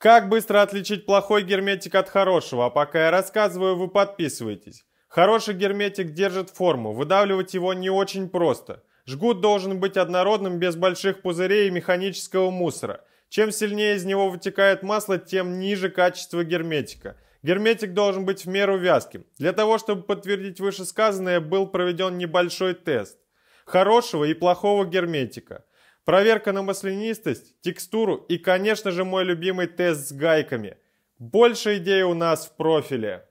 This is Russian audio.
Как быстро отличить плохой герметик от хорошего? А пока я рассказываю, вы подписывайтесь. Хороший герметик держит форму, выдавливать его не очень просто. Жгут должен быть однородным, без больших пузырей и механического мусора. Чем сильнее из него вытекает масло, тем ниже качество герметика. Герметик должен быть в меру вязким. Для того, чтобы подтвердить вышесказанное, был проведен небольшой тест хорошего и плохого герметика. Проверка на маслянистость, текстуру и, конечно же, мой любимый тест с гайками. Больше идей у нас в профиле.